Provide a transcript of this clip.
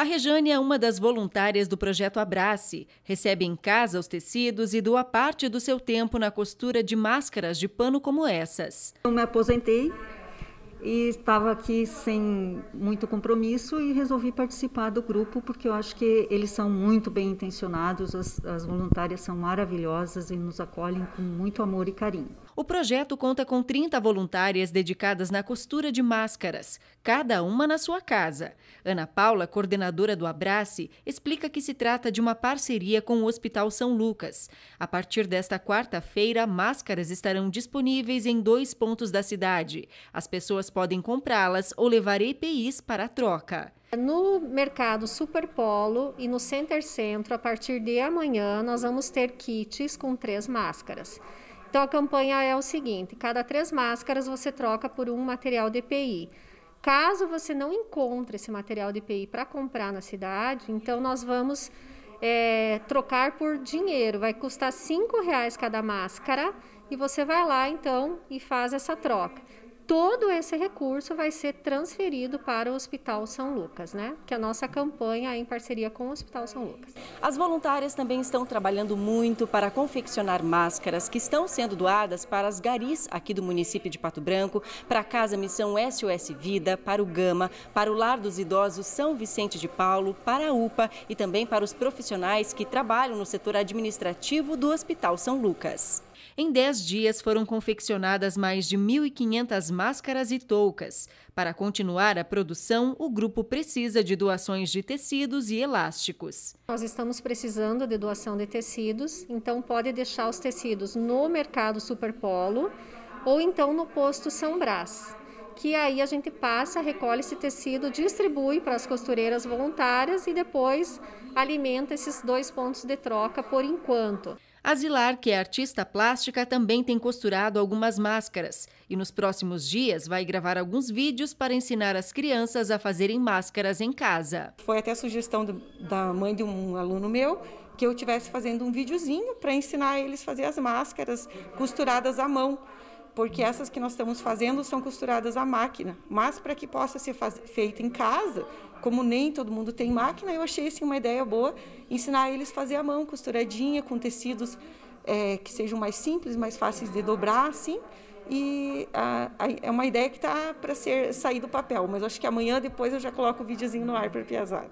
A Rejane é uma das voluntárias do projeto Abrace. Recebe em casa os tecidos e doa parte do seu tempo na costura de máscaras de pano como essas. Eu me aposentei e estava aqui sem muito compromisso e resolvi participar do grupo porque eu acho que eles são muito bem intencionados, as, as voluntárias são maravilhosas e nos acolhem com muito amor e carinho. O projeto conta com 30 voluntárias dedicadas na costura de máscaras, cada uma na sua casa. Ana Paula, coordenadora do Abrace, explica que se trata de uma parceria com o Hospital São Lucas. A partir desta quarta-feira, máscaras estarão disponíveis em dois pontos da cidade. As pessoas podem comprá-las ou levar EPIs para troca. No mercado Superpolo e no Center Centro, a partir de amanhã, nós vamos ter kits com três máscaras. Então a campanha é o seguinte: cada três máscaras você troca por um material DPI. Caso você não encontre esse material DPI para comprar na cidade, então nós vamos é, trocar por dinheiro. Vai custar cinco reais cada máscara e você vai lá então e faz essa troca todo esse recurso vai ser transferido para o Hospital São Lucas, né? Que é a nossa campanha em parceria com o Hospital São Lucas. As voluntárias também estão trabalhando muito para confeccionar máscaras que estão sendo doadas para as garis aqui do município de Pato Branco, para a Casa Missão SOS Vida, para o Gama, para o Lar dos Idosos São Vicente de Paulo, para a UPA e também para os profissionais que trabalham no setor administrativo do Hospital São Lucas. Em 10 dias foram confeccionadas mais de 1.500 máscaras e toucas. Para continuar a produção, o grupo precisa de doações de tecidos e elásticos. Nós estamos precisando de doação de tecidos, então pode deixar os tecidos no mercado Superpolo ou então no posto São Brás que aí a gente passa, recolhe esse tecido, distribui para as costureiras voluntárias e depois alimenta esses dois pontos de troca por enquanto. Azilar, que é artista plástica, também tem costurado algumas máscaras e nos próximos dias vai gravar alguns vídeos para ensinar as crianças a fazerem máscaras em casa. Foi até sugestão do, da mãe de um aluno meu que eu estivesse fazendo um videozinho para ensinar eles a fazer as máscaras costuradas à mão porque essas que nós estamos fazendo são costuradas à máquina, mas para que possa ser feita em casa, como nem todo mundo tem máquina, eu achei assim, uma ideia boa ensinar eles a fazer à mão, costuradinha, com tecidos é, que sejam mais simples, mais fáceis de dobrar, assim. E a, a, é uma ideia que está para sair do papel, mas acho que amanhã depois eu já coloco o videozinho no ar para a Piazada.